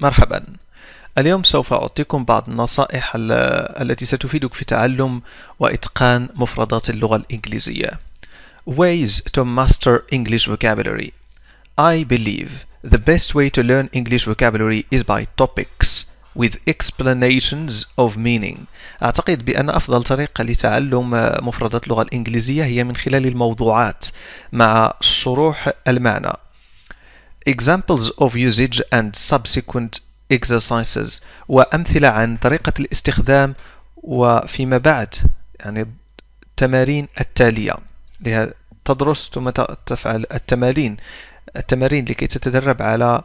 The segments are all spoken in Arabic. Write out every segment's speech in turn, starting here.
مرحبا اليوم سوف أعطيكم بعض النصائح التي ستفيدك في تعلم وإتقان مفردات اللغة الإنجليزية Ways to master English vocabulary I believe the best way to learn English vocabulary is by topics with explanations of meaning أعتقد بأن أفضل طريقة لتعلم مفردات اللغة الإنجليزية هي من خلال الموضوعات مع شروح المعنى examples of usage and subsequent exercises وأمثلة عن طريقة الاستخدام وفيما بعد يعني التمارين التالية لها تدرس ثم تفعل التمارين التمارين لكي تتدرب على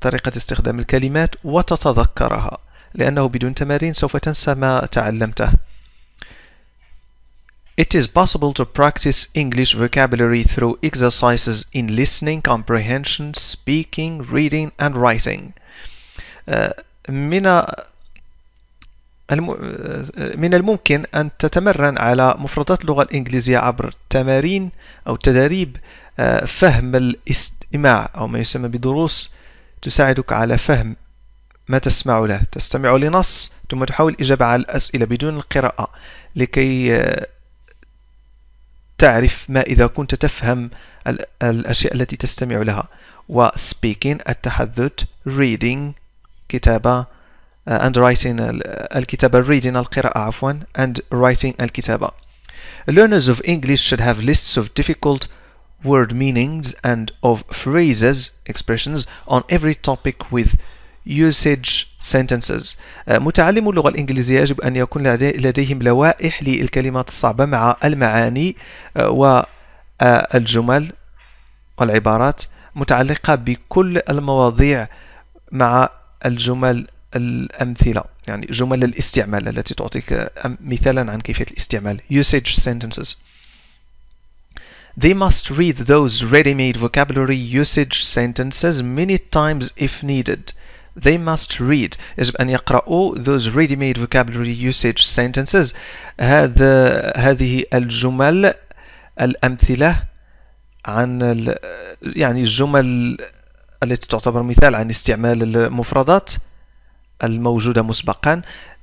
طريقة استخدام الكلمات وتتذكرها لأنه بدون تمارين سوف تنسى ما تعلمته It is possible to practice English vocabulary through exercises in listening, comprehension, speaking, reading and writing. Uh, من uh, من الممكن أن تتمرن على مفردات اللغة الإنجليزية عبر تمارين أو تدريب uh, فهم الاستماع أو ما يسمى بدروس تساعدك على فهم ما تسمع له تستمع لنص ثم تحاول الإجابة على الأسئلة بدون القراءة لكي تعرف ما إذا كنت تفهم الأشياء التي تستمع لها و speaking التحدث reading كتابة and writing الكتابة reading القراءة عفوا and writing الكتابة Learners of English should have lists of difficult word meanings and of phrases expressions on every topic with usage sentences آه، متعلمو اللغة الإنجليزية يجب أن يكون لديهم لوائح للكلمات الصعبة مع المعاني آه، والجمل آه، والعبارات متعلقة بكل المواضيع مع الجمل الأمثلة يعني جمل الاستعمال التي تعطيك مثالا عن كيفية الاستعمال usage sentences They must read those ready-made vocabulary usage sentences many times if needed they must read يجب أن يقرأوا those ready-made vocabulary usage sentences هذا هذه الجمل الأمثلة عن ال... يعني الجمل التي تعتبر مثال عن استعمال المفردات الموجودة مسبقا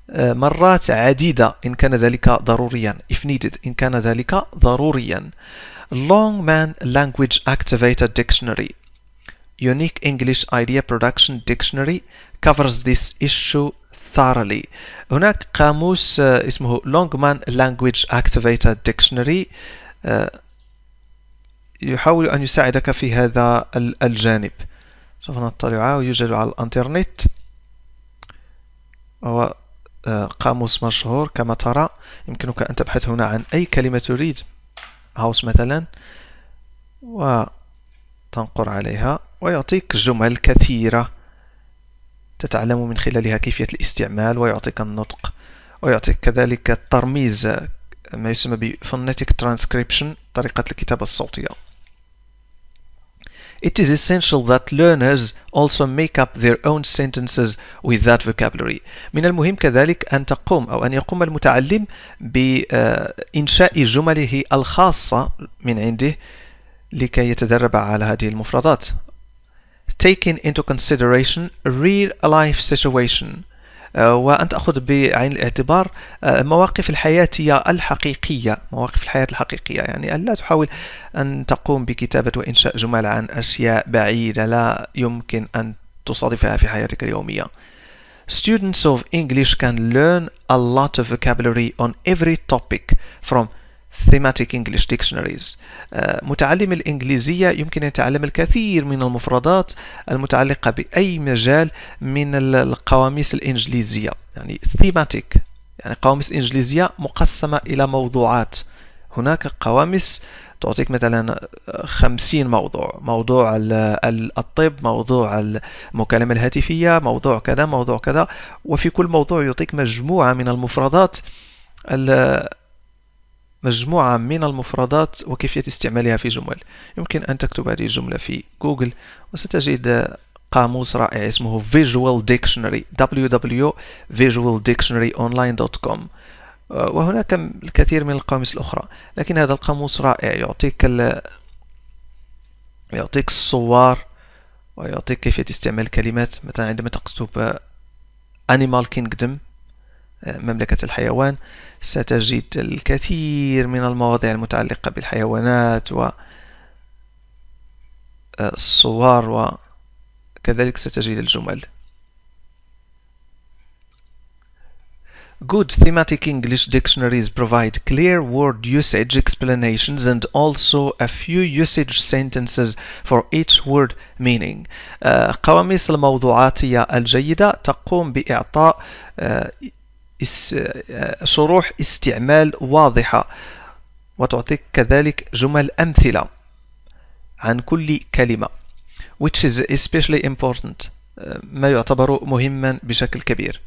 آه، مرات عديدة إن كان ذلك ضروريا if needed إن كان ذلك ضروريا Long Man Language Activated Dictionary Unique English Idea Production Dictionary covers this issue thoroughly. هناك قاموس آه، اسمه Longman Language Activator Dictionary آه، يحاول أن يساعدك في هذا الجانب سوف نطلع يوجد على الانترنت هو آه، قاموس مشهور كما ترى يمكنك أن تبحث هنا عن أي كلمة تريد هاوس مثلا وتنقر عليها ويعطيك جمل كثيرة تتعلم من خلالها كيفية الاستعمال ويعطيك النطق ويعطيك كذلك الترميز ما يسمى بفونيتيك ترانسكريبشن طريقة الكتابة الصوتية It is essential that learners also make up their own sentences with that vocabulary. من المهم كذلك أن تقوم أو أن يقوم المتعلم بإنشاء جمله الخاصة من عنده لكي يتدرب على هذه المفردات taking into consideration real life situation آه، وأن تأخذ بعين الاعتبار المواقف آه، الحياتية الحقيقية مواقف الحياة الحقيقية يعني ألا تحاول أن تقوم بكتابة وإنشاء جمل عن أشياء بعيدة لا يمكن أن تصادفها في حياتك اليومية Students of English can learn a lot of vocabulary on every topic from Thematic English Dictionaries آه، متعلم الإنجليزية يمكن أن يتعلم الكثير من المفردات المتعلقة بأي مجال من القواميس الإنجليزية يعني Thematic يعني قواميس إنجليزية مقسمة إلى موضوعات هناك قواميس تعطيك مثلا آه، خمسين موضوع موضوع الطب موضوع المكالمة الهاتفية موضوع كذا موضوع كذا وفي كل موضوع يعطيك مجموعة من المفردات مجموعة من المفردات وكيفية استعمالها في جمل يمكن أن تكتب هذه الجملة في جوجل وستجد قاموس رائع اسمه Visual Dictionary www.visualdictionaryonline.com آه، وهناك الكثير من القواميس الأخرى لكن هذا القاموس رائع يعطيك ال... يعطيك الصور ويعطيك كيفية استعمال الكلمات مثلا عندما تكتب آه، Animal Kingdom مملكة الحيوان ستجد الكثير من المواضيع المتعلقة بالحيوانات والصور وكذلك ستجد الجمل Good thematic English dictionaries provide clear word usage explanations and also a few usage sentences for each word meaning. Uh, قواميس الموضوعاتية الجيدة تقوم بإعطاء uh, آه، شروح استعمال واضحة وتعطيك كذلك جمل أمثلة عن كل كلمة which is especially important آه، ما يعتبر مهما بشكل كبير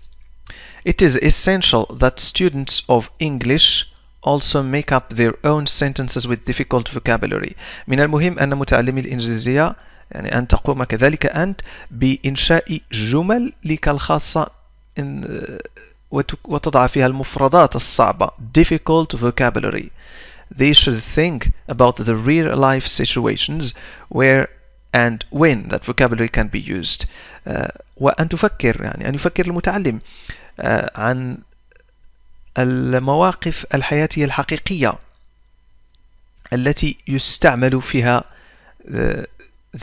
It is essential that students of English also make up their own sentences with difficult vocabulary من المهم أن متعلمي الإنجليزية يعني أن تقوم كذلك أنت بإنشاء جمل لك الخاصة in وتضع فيها المفردات الصعبة difficult vocabulary They should think about the real life situations where and when that vocabulary can be used uh, وأن تفكر يعني أن يفكر المتعلم uh, عن المواقف الحياتية الحقيقية التي يستعمل فيها آه،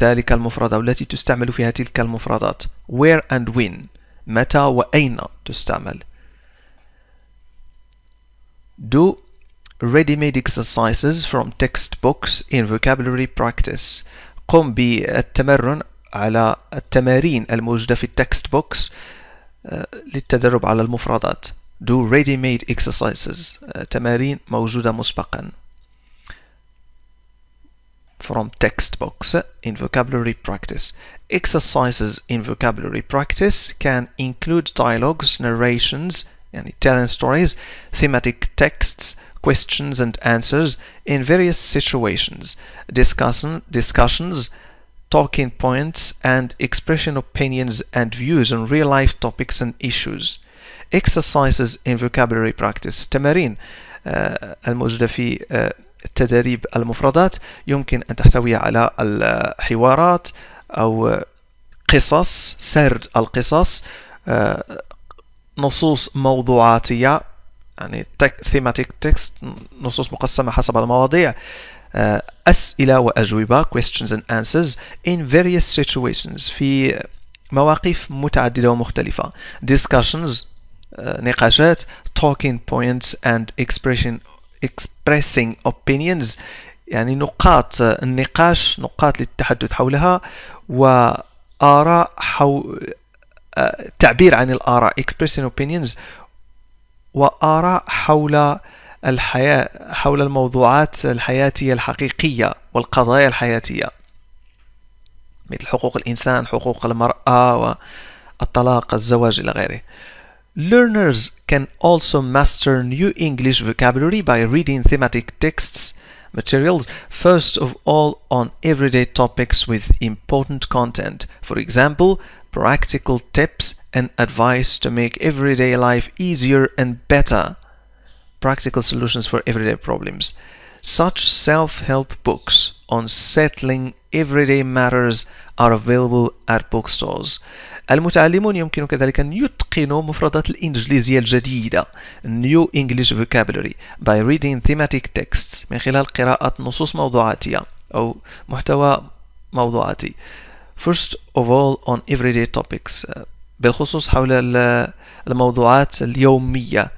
ذلك المفرد أو التي تستعمل فيها تلك المفردات where and when متى وأين تستعمل Do ready-made exercises from textbooks in vocabulary practice قم بالتمرن على التمارين الموجودة في textbooks للتدرب على المفردات do ready-made exercises تمارين موجودة مسبقا from textbooks in vocabulary practice. Exercises in vocabulary practice can include dialogues, narrations, and Italian stories, thematic texts, questions and answers in various situations, discussion, discussions, talking points, and expression opinions and views on real-life topics and issues. Exercises in vocabulary practice, تمارين الموجودة في تدريب المفردات يمكن أن تحتوي على الحوارات أو قصص سرد القصص نصوص موضوعاتية يعني thematic text نصوص مقسمة حسب المواضيع آه، أسئلة وأجوبة questions and answers in various situations في مواقف متعددة ومختلفة discussions آه، نقاشات talking points and expression expressing opinions يعني نقاط آه، النقاش نقاط للتحدث حولها وآراء حول التعبير عن الآراء expressing opinions وآراء حول الحياة حول الموضوعات الحياتية الحقيقية والقضايا الحياتية مثل حقوق الإنسان حقوق المرأة والطلاق الزواج إلى غيره Learners can also master new English vocabulary by reading thematic texts materials first of all on everyday topics with important content. For example, practical tips and advice to make everyday life easier and better. Practical solutions for everyday problems. Such self-help books on settling everyday matters are available at bookstores. المتعلمون يمكن كذلك أن يتقنوا مفردات الإنجليزية الجديدة New English Vocabulary by reading thematic texts من خلال قراءة نصوص موضوعاتية أو محتوى موضوعاتي. first of all on everyday topics uh, بالخصوص حول الموضوعات اليومية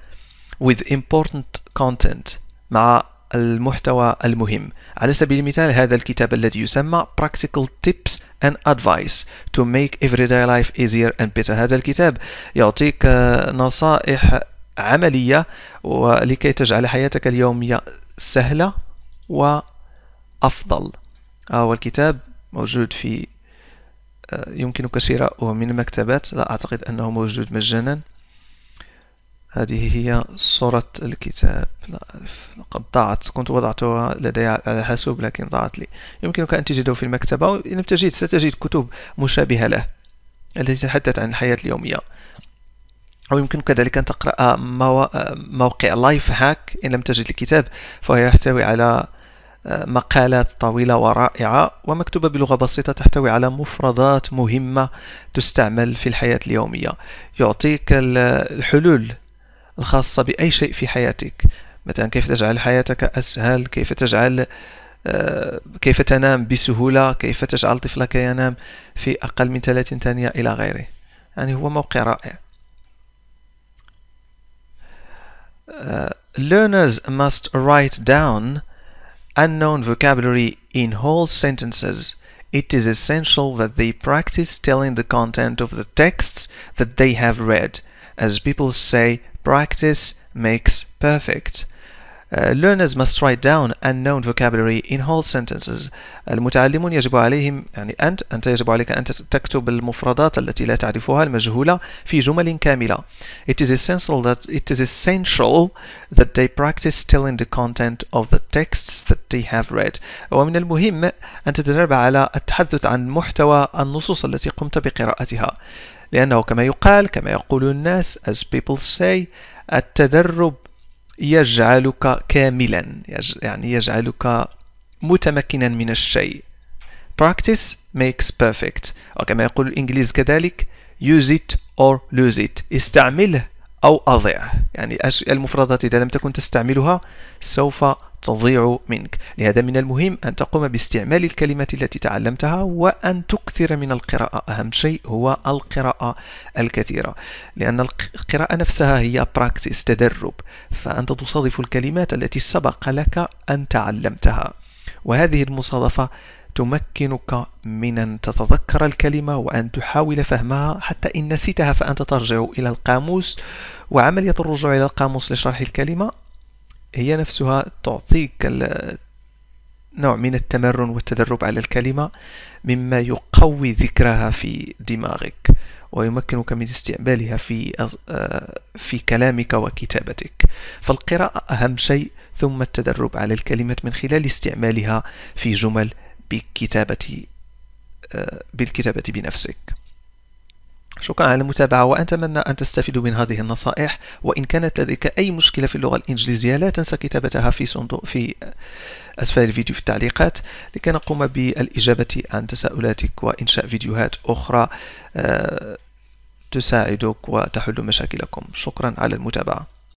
with important content مع المحتوى المهم على سبيل المثال هذا الكتاب الذي يسمى Practical Tips and Advice to make everyday life easier and better هذا الكتاب يعطيك آه، نصائح عملية ولكي تجعل حياتك اليومية سهلة وأفضل هو آه، الكتاب موجود في يمكنك شراؤه من المكتبات لا أعتقد أنه موجود مجانا هذه هي صورة الكتاب لا لقد ضاعت كنت وضعتها لدي على حاسوب لكن ضاعت لي يمكنك أن تجده في المكتبة وإن لم تجد ستجد كتب مشابهة له التي تتحدث عن الحياة اليومية أو يمكنك كذلك أن تقرأ موقع لايف هاك إن لم تجد الكتاب فهو يحتوي على مقالات طويلة ورائعة ومكتوبة بلغة بسيطة تحتوي على مفردات مهمة تستعمل في الحياة اليومية يعطيك الحلول الخاصة بأي شيء في حياتك مثلا كيف تجعل حياتك أسهل كيف تجعل آه، كيف تنام بسهولة كيف تجعل طفلك ينام في أقل من 30 ثانية إلى غيره يعني هو موقع رائع آه، learners must write down unknown vocabulary in whole sentences, it is essential that they practice telling the content of the texts that they have read. As people say, practice makes perfect. آه، learners must write down unknown vocabulary in whole sentences. المتعلمون يجب عليهم يعني أنت أنت يجب عليك أن تكتب المفردات التي لا تعرفها المجهولة في جمل كاملة. It is essential that it is essential that they practice telling the content of the texts that they have read. ومن المهم أن تتدرب على التحدث عن محتوى النصوص التي قمت بقراءتها. لأنه كما يقال كما يقول الناس as people say التدرب يجعلك كاملا يعني يجعلك متمكنا من الشيء practice makes perfect كما يقول الإنجليز كذلك use it or lose it استعمله أو أضعه يعني المفردات إذا لم تكن تستعملها سوف تضيع منك لهذا من المهم أن تقوم باستعمال الكلمات التي تعلمتها وأن تكثر من القراءة أهم شيء هو القراءة الكثيرة لأن القراءة نفسها هي براكتس تدرب فأنت تصادف الكلمات التي سبق لك أن تعلمتها وهذه المصادفة تمكنك من أن تتذكر الكلمة وأن تحاول فهمها حتى إن نسيتها فأنت ترجع إلى القاموس وعملية الرجوع إلى القاموس لشرح الكلمة هي نفسها تعطيك نوع من التمرن والتدرب على الكلمة مما يقوي ذكرها في دماغك ويمكنك من استعمالها في آه، في كلامك وكتابتك فالقراءة أهم شيء ثم التدرب على الكلمة من خلال استعمالها في جمل بكتابة آه، بالكتابة بنفسك شكرا على المتابعة وأتمنى أن تستفيدوا من هذه النصائح وإن كانت لديك أي مشكلة في اللغة الإنجليزية لا تنسى كتابتها في صندوق في أسفل الفيديو في التعليقات لكي نقوم بالإجابة عن تساؤلاتك وإنشاء فيديوهات أخرى آه، تساعدك وتحل مشاكلكم شكرا على المتابعة